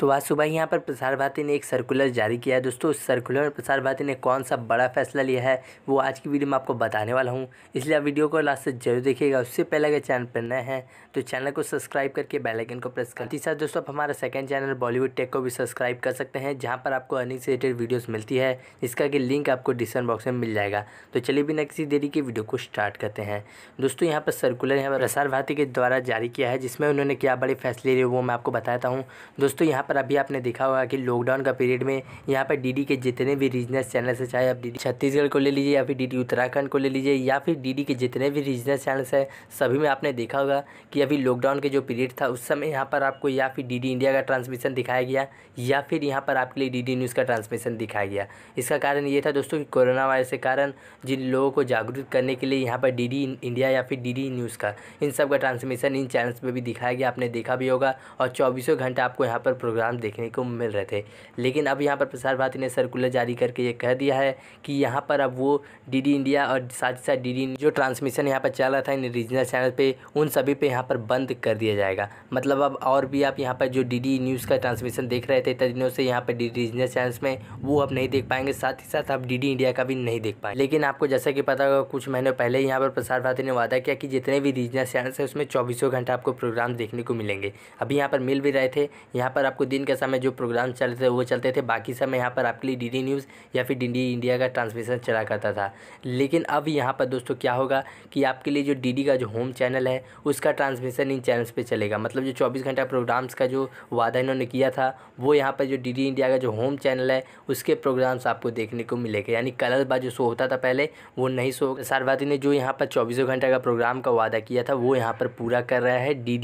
तो आज सुबह यहाँ पर प्रसार भारती ने एक सर्कुलर जारी किया है दोस्तों उस सर्कुलर में प्रसार भारती ने कौन सा बड़ा फैसला लिया है वो आज की वीडियो में आपको बताने वाला हूँ इसलिए आप वीडियो को लास्ट से जरूर देखिएगा उससे पहले अगर चैनल पर नए हैं तो चैनल को सब्सक्राइब करके बेलाइकन को प्रेस करती साथ दोस्तों आप हमारा सेकेंड चैनल बॉलीवुड टेक को भी सब्सक्राइब कर सकते हैं जहाँ पर आपको अर्निंग से रिलेटेड वीडियोज़ मिलती है जिसका कि लिंक आपको डिस्क्रिप्शन बॉक्स में मिल जाएगा तो चलिए बिना किसी देरी के वीडियो को स्टार्ट करते हैं दोस्तों यहाँ पर सर्कुलर यहाँ पर प्रसार भारती के द्वारा जारी किया है जिसमें उन्होंने क्या बड़े फैसले लिए वो मैं आपको बताता हूँ दोस्तों यहाँ यहाँ पर अभी आपने देखा होगा कि लॉकडाउन का पीरियड में यहाँ पर डीडी के जितने भी रीजनल चैनल्स हैं चाहे आप डीडी छत्तीसगढ़ को ले लीजिए या फिर डीडी उत्तराखंड को ले लीजिए या फिर डीडी के जितने भी रीजनल चैनल्स हैं सभी में आपने देखा होगा कि अभी लॉकडाउन के जो पीरियड था उस समय यहाँ पर आपको या फिर डी इंडिया का ट्रांसमिशन दिखाया गया या फिर यहाँ पर आपके लिए डी न्यूज़ का ट्रांसमिशन दिखाया गया इसका कारण ये था दोस्तों कि कोरोना वायरस के कारण जिन लोगों को जागरूक करने के लिए यहाँ पर डी इंडिया या फिर डी न्यूज़ का इन सब का ट्रांसमिशन इन चैनल्स पर भी दिखाया गया आपने देखा भी होगा और चौबीसों घंटे आपको यहाँ पर प्रोग्राम प्रोग्राम देखने को मिल रहे थे लेकिन अब यहाँ पर प्रसार भारती ने सर्कुलर जारी करके ये कह दिया है कि यहाँ पर अब वो डी इंडिया और साथ ही साथ डी जो ट्रांसमिशन यहाँ पर चल रहा था इन रीजनल चैनल पर उन सभी पर यहाँ पर बंद कर दिया जाएगा मतलब अब और भी आप यहाँ पर जो डी न्यूज़ का ट्रांसमिशन देख रहे थे इतने दिनों से यहाँ पर डी रीजनल चैनल्स में वो अब नहीं देख पाएंगे साथ ही साथ आप डी इंडिया का भी नहीं देख पाएंगे लेकिन आपको जैसा कि पता होगा कुछ महीनों पहले यहाँ पर प्रसार भारती ने वादा किया कि जितने भी रीजनल चैनल्स हैं उसमें चौबीसों घंटा आपको प्रोग्राम देखने को मिलेंगे अभी यहाँ पर मिल भी रहे थे यहाँ पर आपको दिन के समय जो प्रोग्राम चलते थे वो चलते थे बाकी समय यहाँ पर आपके लिए डी न्यूज़ या फिर डी इंडिया का ट्रांसमिशन चला करता था लेकिन अब यहाँ पर दोस्तों क्या होगा कि आपके लिए जो डी का जो होम चैनल है उसका ट्रांसमिशन इन चैनल्स पर चलेगा मतलब जो चौबीस घंटा प्रोग्राम्स का जो वादा इन्होंने किया था वो यहाँ पर जो डी इंडिया का जो होम चैनल है उसके प्रोग्राम्स आपको देखने को मिलेगा यानी कलरबाज जो शो होता था पहले वो नहीं सो सारवाती ने जो यहाँ पर चौबीसों घंटा का प्रोग्राम का वादा किया था वो यहाँ पर पूरा कर रहा है डी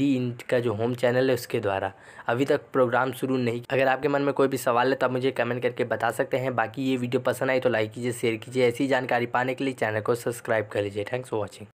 का जो होम चैनल है उसके द्वारा अभी तक प्रोग्राम शुरू नहीं अगर आपके मन में कोई भी सवाल है तो आप मुझे कमेंट करके बता सकते हैं बाकी ये वीडियो पसंद आई तो लाइक कीजिए शेयर कीजिए ऐसी जानकारी पाने के लिए चैनल को सब्सक्राइब कर लीजिए थैंक्स फॉर वॉचिंग